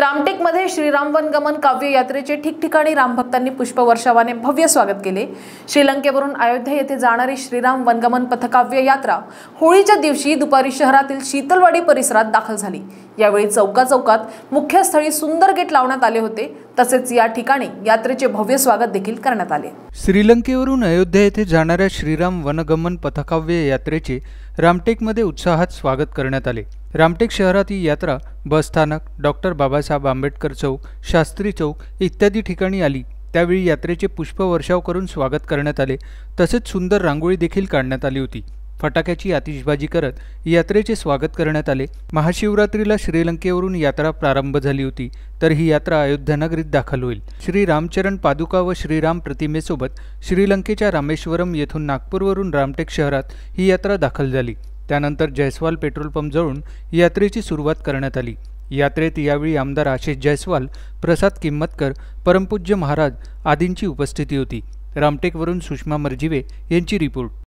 रामटेकमध्ये श्रीराम वनगमन काव्य यात्रेचे ठिकठिकाणी रामभक्तांनी पुष्पवर्षावाने भव्य स्वागत केले श्रीलंकेवरून अयोध्या येथे जाणारी श्रीराम वनगमन पथकाव्य यात्रा होळीच्या दिवशी दुपारी शहरातील शीतलवाडी परिसरात दाखल झाली यावेळी चौका चौकात मुख्य स्थळी सुंदर गेट लावण्यात आले होते तसेच या ठिकाणी यात्रेचे भव्य स्वागत देखील करण्यात आले श्रीलंकेवरून अयोध्या येथे जाणाऱ्या श्रीराम वनगमन पथकाव्य यात्रेचे रामटेकमध्ये उत्साहात स्वागत करण्यात आले रामटेक शहरात ही यात्रा बसस्थानक डॉक्टर बाबासाहेब आंबेडकर चौक शास्त्री चौक इत्यादी ठिकाणी आली त्यावेळी यात्रेचे पुष्पवर्षाव करून स्वागत करण्यात आले तसेच सुंदर रांगोळी देखील काढण्यात आली होती फटाक्याची आतिषबाजी करत यात्रेचे स्वागत करण्यात आले महाशिवरात्रीला श्रीलंकेवरून यात्रा प्रारंभ झाली होती तर ही यात्रा अयोध्यानगरीत दाखल होईल श्री रामचरण पादुका व श्रीराम प्रतिमेसोबत श्रीलंकेच्या रामेश्वरम येथून नागपूरवरून रामटेक शहरात ही यात्रा दाखल झाली त्यानंतर जयस्वाल पेट्रोल पंप जवळून यात्रेची सुरुवात करण्यात आली यात्रेत यावेळी आमदार आशिष जयस्वाल प्रसाद किंमतकर परमपूज्य महाराज आदींची उपस्थिती होती रामटेकवरून सुषमा मर्जिवे यांची रिपोर्ट